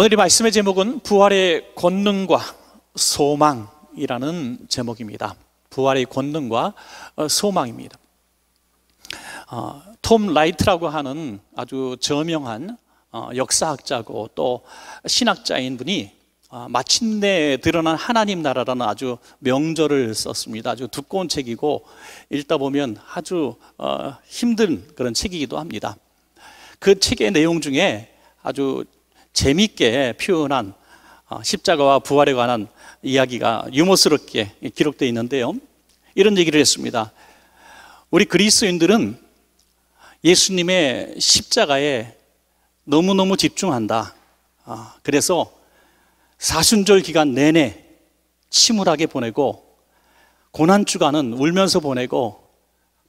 오늘 이 말씀의 제목은 부활의 권능과 소망이라는 제목입니다. 부활의 권능과 어, 소망입니다. 어, 톰 라이트라고 하는 아주 저명한 어, 역사학자고 또 신학자인 분이 어, 마침내 드러난 하나님 나라라는 아주 명절을 썼습니다. 아주 두꺼운 책이고 읽다 보면 아주 어, 힘든 그런 책이기도 합니다. 그 책의 내용 중에 아주 재미있게 표현한 어, 십자가와 부활에 관한 이야기가 유머스럽게 기록되어 있는데요. 이런 얘기를 했습니다. 우리 그리스인들은 예수님의 십자가에 너무너무 집중한다. 아, 그래서 사순절 기간 내내 침울하게 보내고 고난주간은 울면서 보내고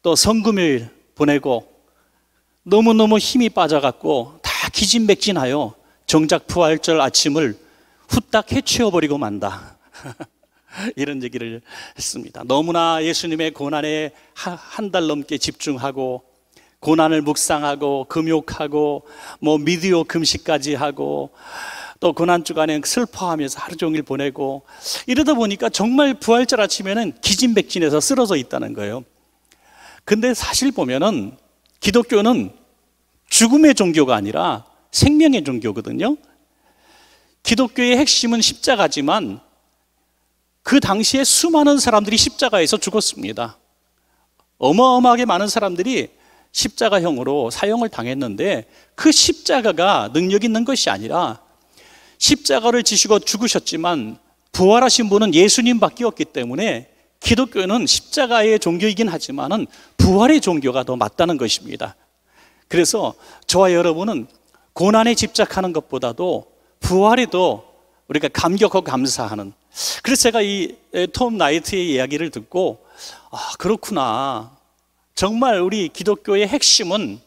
또성금일 보내고 너무너무 힘이 빠져갖고 다 기진맥진하여 정작 부활절 아침을 후딱 해치워버리고 만다. 이런 얘기를 했습니다. 너무나 예수님의 고난에 한 달 넘게 집중하고 고난을 묵상하고 금욕하고 뭐 미디어 금식까지 하고 또 고난 주간에 슬퍼하면서 하루 종일 보내고 이러다 보니까 정말 부활절 아침에는 기진백진해서 쓰러져 있다는 거예요. 근데 사실 보면은 기독교는 죽음의 종교가 아니라 생명의 종교거든요. 기독교의 핵심은 십자가지만 그 당시에 수많은 사람들이 십자가에서 죽었습니다. 어마어마하게 많은 사람들이 십자가형으로 사형을 당했는데 그 십자가가 능력 있는 것이 아니라 십자가를 지시고 죽으셨지만 부활하신 분은 예수님밖에 없기 때문에 기독교는 십자가의 종교이긴 하지만 부활의 종교가 더 맞다는 것입니다. 그래서 저와 여러분은 고난에 집착하는 것보다도 부활이 더 우리가 감격하고 감사하는. 그래서 제가 이 톰 나이트의 이야기를 듣고 아, 그렇구나. 정말 우리 기독교의 핵심은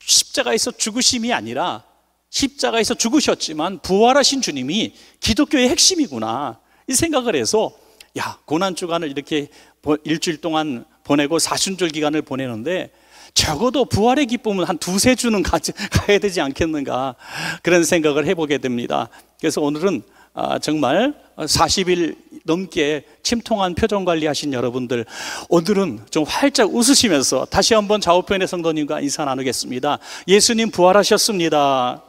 십자가에서 죽으심이 아니라 십자가에서 죽으셨지만 부활하신 주님이 기독교의 핵심이구나. 이 생각을 해서 야, 고난 주간을 이렇게 일주일 동안 보내고 사순절 기간을 보내는데 적어도 부활의 기쁨은 한 두세 주는 가야 되지 않겠는가 그런 생각을 해보게 됩니다. 그래서 오늘은 아, 정말 40일 넘게 침통한 표정 관리하신 여러분들 오늘은 좀 활짝 웃으시면서 다시 한번 좌우편의 성도님과 인사 나누겠습니다. 예수님 부활하셨습니다.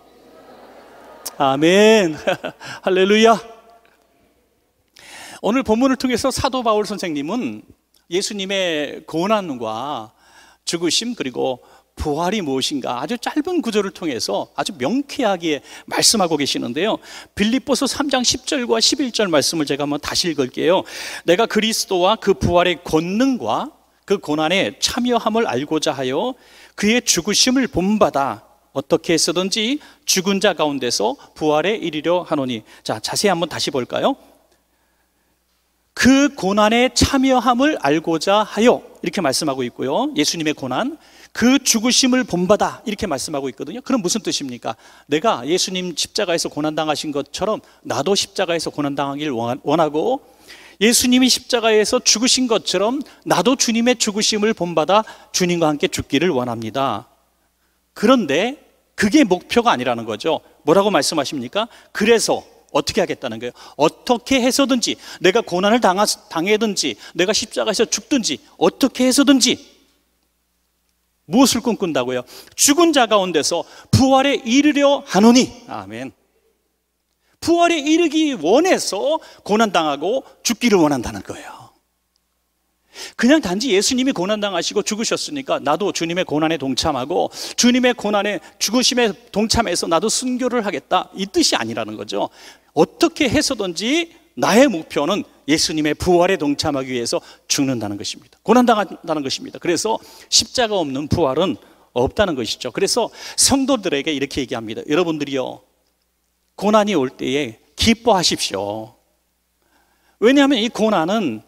아멘. 할렐루야. 오늘 본문을 통해서 사도 바울 선생님은 예수님의 고난과 죽으심 그리고 부활이 무엇인가 아주 짧은 구절을 통해서 아주 명쾌하게 말씀하고 계시는데요. 빌립보서 3장 10절과 11절 말씀을 제가 한번 다시 읽을게요. 내가 그리스도와 그 부활의 권능과 그 고난에 참여함을 알고자 하여 그의 죽으심을 본받아 어떻게 했었든지 죽은 자 가운데서 부활에 이르려 하노니 자 자세히 한번 다시 볼까요? 그 고난에 참여함을 알고자 하여 이렇게 말씀하고 있고요. 예수님의 고난, 그 죽으심을 본받아 이렇게 말씀하고 있거든요. 그럼 무슨 뜻입니까? 내가 예수님 십자가에서 고난당하신 것처럼 나도 십자가에서 고난당하길 원하고 예수님이 십자가에서 죽으신 것처럼 나도 주님의 죽으심을 본받아 주님과 함께 죽기를 원합니다. 그런데 그게 목표가 아니라는 거죠. 뭐라고 말씀하십니까? 그래서 어떻게 하겠다는 거예요? 어떻게 해서든지 내가 고난을 당하, 당해든지 내가 십자가에서 죽든지 어떻게 해서든지 무엇을 꿈꾼다고요? 죽은 자 가운데서 부활에 이르려 하노니 아멘 부활에 이르기 원해서 고난당하고 죽기를 원한다는 거예요 그냥 단지 예수님이 고난당하시고 죽으셨으니까 나도 주님의 고난에 동참하고 주님의 고난에 죽으심에 동참해서 나도 순교를 하겠다. 이 뜻이 아니라는 거죠. 어떻게 해서든지 나의 목표는 예수님의 부활에 동참하기 위해서 죽는다는 것입니다. 고난당한다는 것입니다. 그래서 십자가 없는 부활은 없다는 것이죠. 그래서 성도들에게 이렇게 얘기합니다. 여러분들이요, 고난이 올 때에 기뻐하십시오. 왜냐하면 이 고난은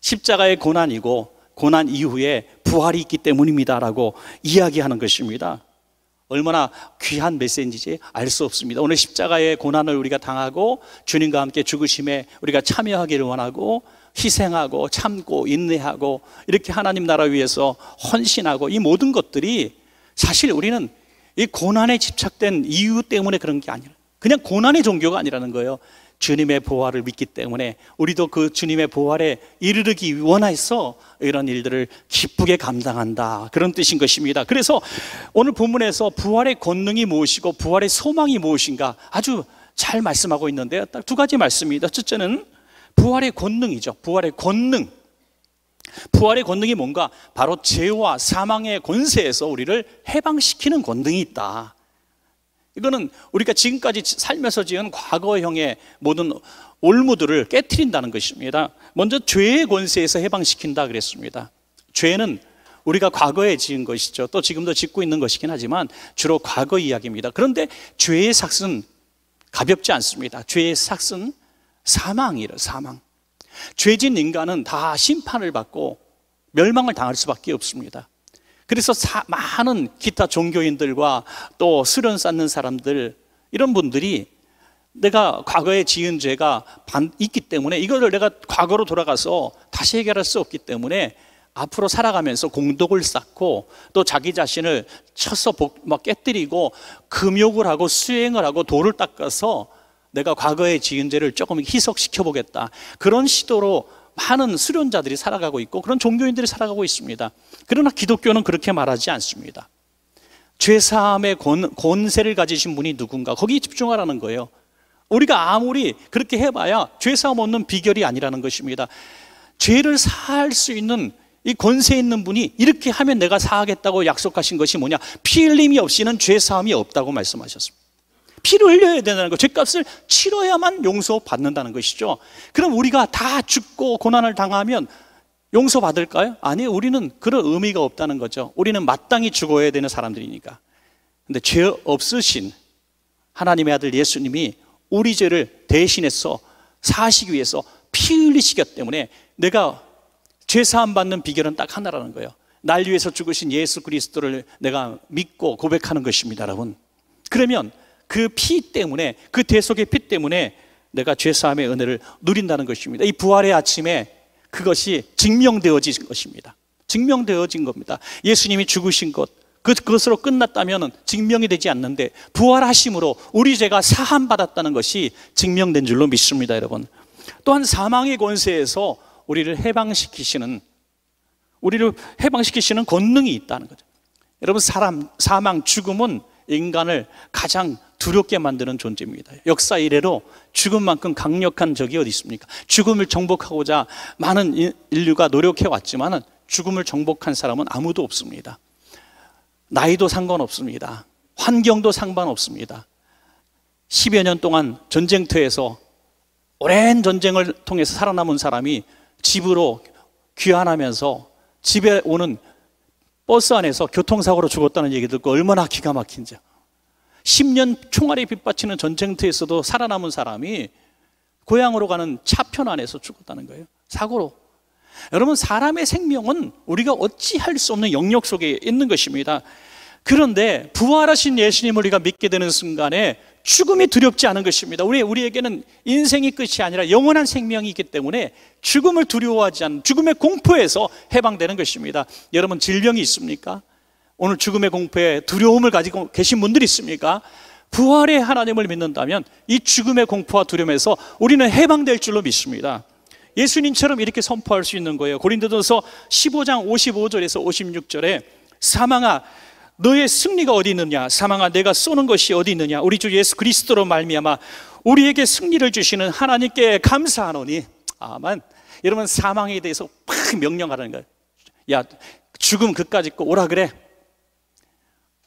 십자가의 고난이고 고난 이후에 부활이 있기 때문입니다라고 이야기하는 것입니다. 얼마나 귀한 메시지인지 알 수 없습니다. 오늘 십자가의 고난을 우리가 당하고 주님과 함께 죽으심에 우리가 참여하기를 원하고 희생하고 참고 인내하고 이렇게 하나님 나라 위해서 헌신하고 이 모든 것들이 사실 우리는 이 고난에 집착된 이유 때문에 그런 게 아니라 그냥 고난의 종교가 아니라는 거예요. 주님의 보화를 믿기 때문에 우리도 그 주님의 보화에 이르르기 원해서 하 이런 일들을 기쁘게 감당한다. 그런 뜻인 것입니다. 그래서 오늘 본문에서 부활의 권능이 무엇이고 부활의 소망이 무엇인가 아주 잘 말씀하고 있는데요. 딱 두 가지 말씀입니다. 첫째는 부활의 권능이죠. 부활의 권능. 부활의 권능이 뭔가 바로 죄와 사망의 권세에서 우리를 해방시키는 권능이 있다. 이거는 우리가 지금까지 살면서 지은 과거형의 모든 올무들을 깨뜨린다는 것입니다. 먼저 죄의 권세에서 해방시킨다 그랬습니다. 죄는 우리가 과거에 지은 것이죠. 또 지금도 짓고 있는 것이긴 하지만 주로 과거 이야기입니다. 그런데 죄의 삭은 가볍지 않습니다. 죄의 삭은 사망이래 사망. 죄진 인간은 다 심판을 받고 멸망을 당할 수밖에 없습니다. 그래서 사, 많은 기타 종교인들과 또 수련 쌓는 사람들 이런 분들이 내가 과거에 지은 죄가 있기 때문에 이거를 내가 과거로 돌아가서 다시 해결할 수 없기 때문에 앞으로 살아가면서 공덕을 쌓고 또 자기 자신을 쳐서 복, 막 깨뜨리고 금욕을 하고 수행을 하고 돌을 닦아서 내가 과거에 지은 죄를 조금 희석시켜 보겠다. 그런 시도로 많은 수련자들이 살아가고 있고 그런 종교인들이 살아가고 있습니다. 그러나 기독교는 그렇게 말하지 않습니다. 죄사함의 권, 세를 가지신 분이 누군가 거기 집중하라는 거예요. 우리가 아무리 그렇게 해봐야 죄사함 없는 비결이 아니라는 것입니다. 죄를 사할 수 있는 이 권세 있는 분이 이렇게 하면 내가 사하겠다고 약속하신 것이 뭐냐? 피 흘림이 없이는 죄사함이 없다고 말씀하셨습니다. 피를 흘려야 된다는 거, 죄값을 치러야만 용서받는다는 것이죠. 그럼 우리가 다 죽고 고난을 당하면 용서받을까요? 아니, 우리는 그런 의미가 없다는 거죠. 우리는 마땅히 죽어야 되는 사람들이니까. 근데 죄 없으신 하나님의 아들 예수님이 우리 죄를 대신해서 사시기 위해서 피 흘리시기 때문에 내가 죄 사함 받는 비결은 딱 하나라는 거예요. 날 위해서 죽으신 예수 그리스도를 내가 믿고 고백하는 것입니다, 여러분. 그러면 그피 때문에 그 대속의 피 때문에 내가 죄사함의 은혜를 누린다는 것입니다. 이 부활의 아침에 그것이 증명되어진 것입니다. 증명되어진 겁니다. 예수님이 죽으신 것 그, 그것으로 끝났다면 증명이 되지 않는데 부활하심으로 우리 죄가 사함 받았다는 것이 증명된 줄로 믿습니다, 여러분. 또한 사망의 권세에서 우리를 해방시키시는 우리를 해방시키시는 권능이 있다는 거죠. 여러분 사람 사망 죽음은 인간을 가장 두렵게 만드는 존재입니다. 역사 이래로 죽음만큼 강력한 적이 어디 있습니까? 죽음을 정복하고자 많은 인류가 노력해 왔지만 죽음을 정복한 사람은 아무도 없습니다. 나이도 상관없습니다. 환경도 상관없습니다. 10여 년 동안 전쟁터에서 오랜 전쟁을 통해서 살아남은 사람이 집으로 귀환하면서 집에 오는 버스 안에서 교통사고로 죽었다는 얘기 듣고 얼마나 기가 막힌지. 10년 총알에 빗받치는 전쟁터에서도 살아남은 사람이 고향으로 가는 차편 안에서 죽었다는 거예요. 사고로. 여러분, 사람의 생명은 우리가 어찌할 수 없는 영역 속에 있는 것입니다. 그런데 부활하신 예수님을 우리가 믿게 되는 순간에 죽음이 두렵지 않은 것입니다. 우리 우리에게는 인생이 끝이 아니라 영원한 생명이 있기 때문에 죽음을 두려워하지 않는 죽음의 공포에서 해방되는 것입니다. 여러분 질병이 있습니까? 오늘 죽음의 공포에 두려움을 가지고 계신 분들 있습니까? 부활의 하나님을 믿는다면 이 죽음의 공포와 두려움에서 우리는 해방될 줄로 믿습니다. 예수님처럼 이렇게 선포할 수 있는 거예요. 고린도전서 15장 55절에서 56절에 사망아 너의 승리가 어디 있느냐? 사망아 내가 쏘는 것이 어디 있느냐? 우리 주 예수 그리스도로 말미암아 우리에게 승리를 주시는 하나님께 감사하노니 아만 여러분 사망에 대해서 팍 명령하라는 거예요. 야 죽음 그까지 있고 오라 그래.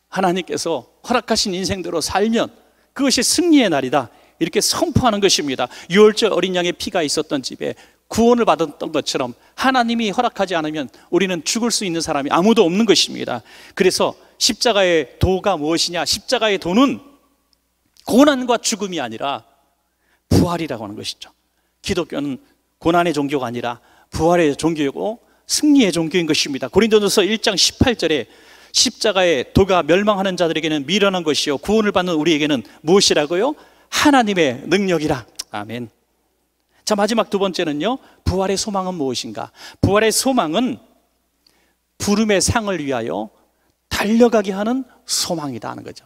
하나님께서 허락하신 인생대로 살면 그것이 승리의 날이다. 이렇게 선포하는 것입니다. 6월절 어린 양의 피가 있었던 집에 구원을 받았던 것처럼 하나님이 허락하지 않으면 우리는 죽을 수 있는 사람이 아무도 없는 것입니다. 그래서 십자가의 도가 무엇이냐? 십자가의 도는 고난과 죽음이 아니라 부활이라고 하는 것이죠. 기독교는 고난의 종교가 아니라 부활의 종교이고 승리의 종교인 것입니다. 고린도전서 1장 18절에 십자가의 도가 멸망하는 자들에게는 미련한 것이요 구원을 받는 우리에게는 무엇이라고요? 하나님의 능력이라. 아멘. 자, 마지막 두 번째는요. 부활의 소망은 무엇인가? 부활의 소망은 부름의 상을 위하여 달려가게 하는 소망이다 하는 거죠.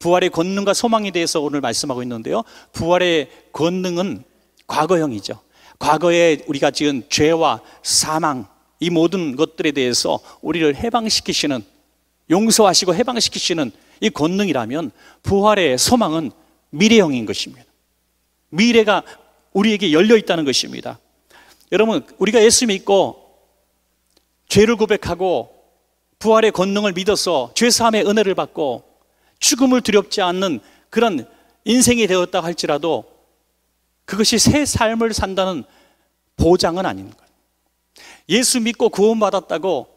부활의 권능과 소망에 대해서 오늘 말씀하고 있는데요. 부활의 권능은 과거형이죠. 과거에 우리가 지은 죄와 사망, 이 모든 것들에 대해서 우리를 해방시키시는, 용서하시고 해방시키시는 이 권능이라면 부활의 소망은 미래형인 것입니다. 미래가 우리에게 열려 있다는 것입니다. 여러분, 우리가 예수 믿고 죄를 고백하고 부활의 권능을 믿어서 죄사함의 은혜를 받고 죽음을 두렵지 않는 그런 인생이 되었다 할지라도 그것이 새 삶을 산다는 보장은 아닌 거예요. 예수 믿고 구원받았다고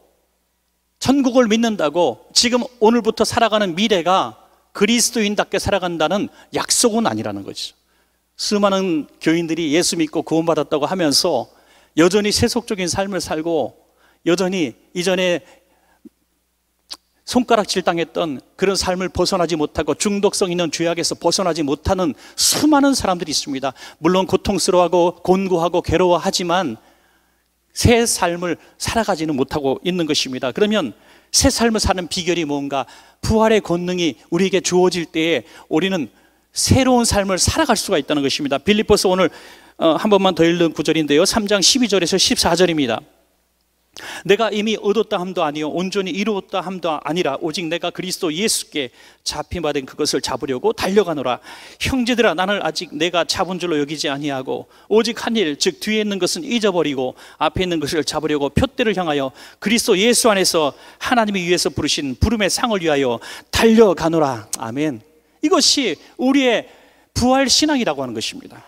천국을 믿는다고 지금 오늘부터 살아가는 미래가 그리스도인답게 살아간다는 약속은 아니라는 거죠. 수많은 교인들이 예수 믿고 구원받았다고 하면서 여전히 세속적인 삶을 살고 여전히 이전에 손가락질 당했던 그런 삶을 벗어나지 못하고 중독성 있는 죄악에서 벗어나지 못하는 수많은 사람들이 있습니다. 물론 고통스러워하고 곤고하고 괴로워하지만 새 삶을 살아가지는 못하고 있는 것입니다. 그러면 새 삶을 사는 비결이 뭔가 부활의 권능이 우리에게 주어질 때에 우리는 새로운 삶을 살아갈 수가 있다는 것입니다. 빌리포스 오늘 어, 한 번만 더 읽는 구절인데요. 3장 12절에서 14절입니다. 내가 이미 얻었다 함도 아니요 온전히 이루었다 함도 아니라 오직 내가 그리스도 예수께 잡힌 받은 그것을 잡으려고 달려가노라 형제들아 나는 아직 내가 잡은 줄로 여기지 아니하고 오직 한 일 즉 뒤에 있는 것은 잊어버리고 앞에 있는 것을 잡으려고 표대를 향하여 그리스도 예수 안에서 하나님이 위해서 부르신 부름의 상을 위하여 달려가노라 아멘 이것이 우리의 부활 신앙이라고 하는 것입니다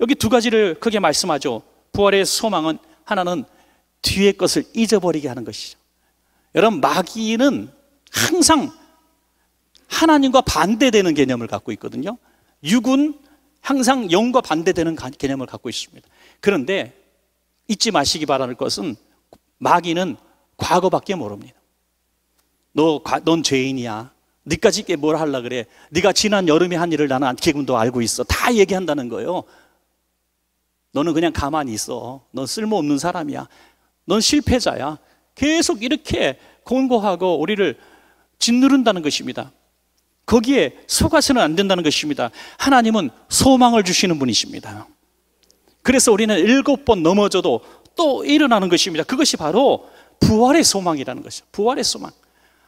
여기 두 가지를 크게 말씀하죠 부활의 소망은 하나는 뒤의 것을 잊어버리게 하는 것이죠. 여러분, 마귀는 항상 하나님과 반대되는 개념을 갖고 있거든요. 육은 항상 영과 반대되는 개념을 갖고 있습니다. 그런데 잊지 마시기 바라는 것은 마귀는 과거밖에 모릅니다. 너, 넌 죄인이야. 니까지 게뭘 하려 그래. 네가 지난 여름에 한 일을 나는 지금도 알고 있어. 다 얘기한다는 거예요. 너는 그냥 가만히 있어. 넌 쓸모없는 사람이야. 넌 실패자야. 계속 이렇게 공고하고 우리를 짓누른다는 것입니다. 거기에 속아서는 안 된다는 것입니다. 하나님은 소망을 주시는 분이십니다. 그래서 우리는 일곱 번 넘어져도 또 일어나는 것입니다. 그것이 바로 부활의 소망이라는 것이죠. 부활의 소망.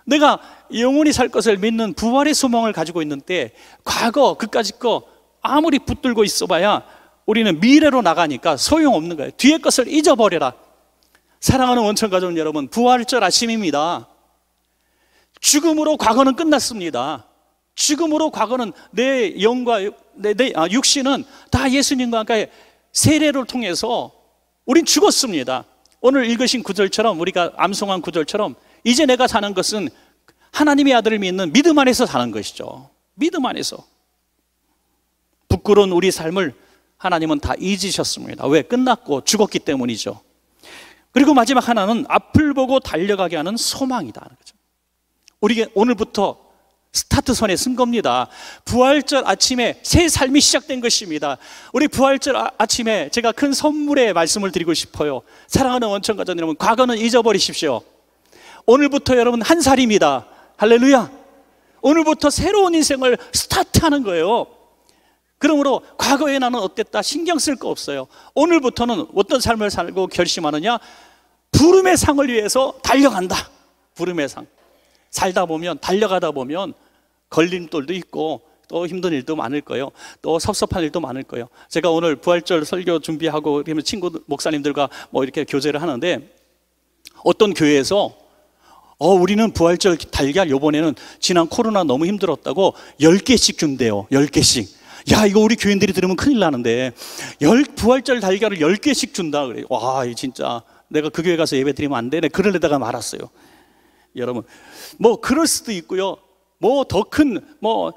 내가 영원히 살 것을 믿는 부활의 소망을 가지고 있는데 과거 그까지 거 아무리 붙들고 있어봐야 우리는 미래로 나가니까 소용없는 거예요. 뒤에 것을 잊어버려라. 사랑하는 원천 가족 여러분, 부활절 아침입니다. 죽음으로 과거는 끝났습니다. 죽음으로 과거는 내 영과 내, 내 아, 육신은 다 예수님과 함께 세례를 통해서 우린 죽었습니다. 오늘 읽으신 구절처럼 우리가 암송한 구절처럼 이제 내가 사는 것은 하나님의 아들을 믿는 믿음 안에서 사는 것이죠. 믿음 안에서. 부끄러운 우리 삶을 하나님은 다 잊으셨습니다. 왜? 끝났고 죽었기 때문이죠. 그리고 마지막 하나는 앞을 보고 달려가게 하는 소망이다. 그죠? 우리가 오늘부터 스타트선에 쓴 겁니다. 부활절 아침에 새 삶이 시작된 것입니다. 우리 부활절 아, 침에 제가 큰 선물의 말씀을 드리고 싶어요. 사랑하는 원천가전 여러분, 과거는 잊어버리십시오. 오늘부터 여러분 한 살입니다. 할렐루야. 오늘부터 새로운 인생을 스타트하는 거예요. 그러므로 과거에 나는 어땠다 신경 쓸 거 없어요. 오늘부터는 어떤 삶을 살고 결심하느냐? 부름의 상을 위해서 달려간다. 부름의 상. 살다 보면 달려가다 보면 걸림돌도 있고 또 힘든 일도 많을 거예요. 또 섭섭한 일도 많을 거예요. 제가 오늘 부활절 설교 준비하고 그러면 친구 목사님들과 뭐 이렇게 교제를 하는데 어떤 교회에서 어 우리는 부활절 달걀 요번에는 지난 코로나 너무 힘들었다고 10개씩 준대요. 10개씩. 야, 이거 우리 교인들이 들으면 큰일 나는데, 열, 부활절 달걀을 10개씩 준다. 그래. 와, 진짜. 내가 그 교회 가서 예배 드리면 안 되네. 그러려다가 말았어요. 여러분. 뭐, 그럴 수도 있고요. 뭐, 더 큰, 뭐,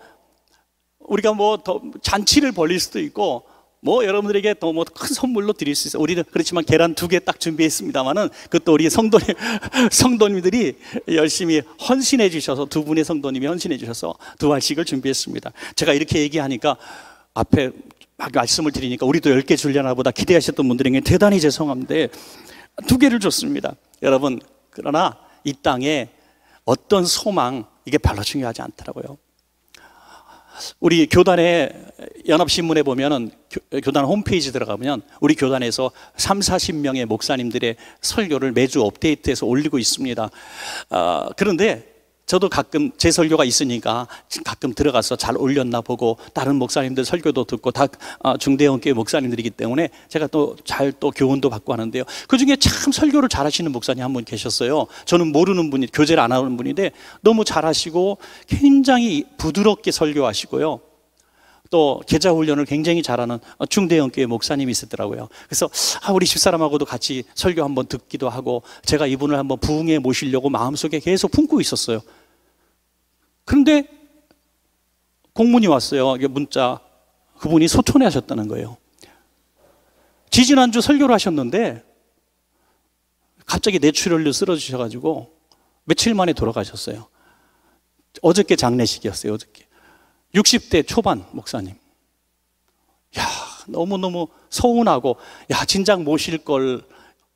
우리가 뭐, 더 잔치를 벌릴 수도 있고, 뭐 여러분들에게 더 뭐 큰 선물로 드릴 수 있어요. 우리는 그렇지만 계란 두 개 딱 준비했습니다만은 그것도 우리 성도님 성도님들이 열심히 헌신해 주셔서 두 분의 성도님이 헌신해 주셔서 두 알씩을 준비했습니다. 제가 이렇게 얘기하니까 앞에 막 말씀을 드리니까 우리도 열개 줄려나 보다 기대하셨던 분들에게 대단히 죄송한데 두 개를 줬습니다. 여러분 그러나 이 땅에 어떤 소망 이게 별로 중요하지 않더라고요. 우리 교단의 연합신문에 보면은 교단 홈페이지 들어가면 우리 교단에서 3, 40명의 목사님들의 설교를 매주 업데이트해서 올리고 있습니다. 어, 그런데 저도 가끔 제 설교가 있으니까 가끔 들어가서 잘 올렸나 보고 다른 목사님들 설교도 듣고 다 어, 중대형교회 목사님들이기 때문에 제가 또 잘또 또 교훈도 받고 하는데요. 그 중에 참 설교를 잘하시는 목사님 한 분 계셨어요. 저는 모르는 분이 교제를 안 하는 분인데 너무 잘하시고 굉장히 부드럽게 설교하시고요. 또 계좌 훈련을 굉장히 잘하는 어, 중대형 교회 목사님이 있었더라고요. 그래서 아, 우리 집사람하고도 같이 설교 한번 듣기도 하고 제가 이분을 한번 부흥해 모시려고 마음속에 계속 품고 있었어요. 그런데 공문이 왔어요. 문자. 그분이 소촌에 하셨다는 거예요. 지지난주 설교를 하셨는데 갑자기 뇌출혈로 쓰러지셔가지고 며칠 만에 돌아가셨어요. 어저께 장례식이었어요, 어저께. 60대 초반 목사님. 야, 너무너무 서운하고, 야, 진작 모실 걸,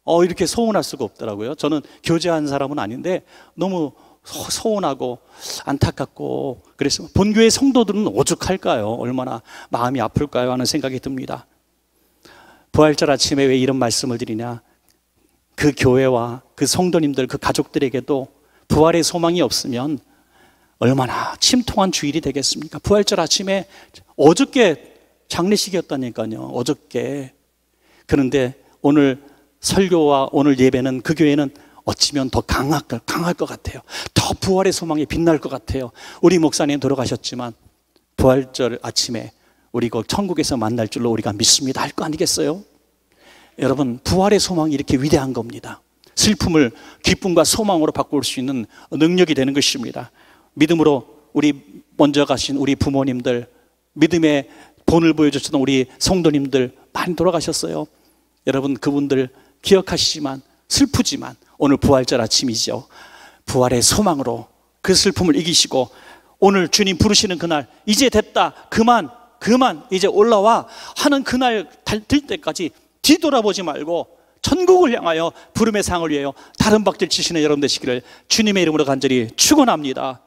어, 이렇게 서운할 수가 없더라고요. 저는 교제한 사람은 아닌데, 너무 서운하고, 안타깝고, 그래서 본교의 성도들은 오죽할까요? 얼마나 마음이 아플까요? 하는 생각이 듭니다. 부활절 아침에 왜 이런 말씀을 드리냐? 그 교회와 그 성도님들, 그 가족들에게도 부활의 소망이 없으면 얼마나 침통한 주일이 되겠습니까? 부활절 아침에 어저께 장례식이었다니까요. 어저께. 그런데 오늘 설교와 오늘 예배는 그 교회는 어찌면 더 강할, 강할 것 같아요. 더 부활의 소망이 빛날 것 같아요. 우리 목사님 돌아가셨지만 부활절 아침에 우리 그 천국에서 만날 줄로 우리가 믿습니다. 할 거 아니겠어요? 여러분, 부활의 소망이 이렇게 위대한 겁니다. 슬픔을 기쁨과 소망으로 바꿀 수 있는 능력이 되는 것입니다. 믿음으로 우리 먼저 가신 우리 부모님들, 믿음의 본을 보여주셨던 우리 성도님들 많이 돌아가셨어요. 여러분 그분들 기억하시지만 슬프지만 오늘 부활절 아침이죠. 부활의 소망으로 그 슬픔을 이기시고 오늘 주님 부르시는 그날 이제 됐다 그만 그만 이제 올라와 하는 그날 들 때까지 뒤돌아보지 말고 천국을 향하여 부름의 상을 위하여 다른 박질 치시는 여러분 되시기를 주님의 이름으로 간절히 축원합니다.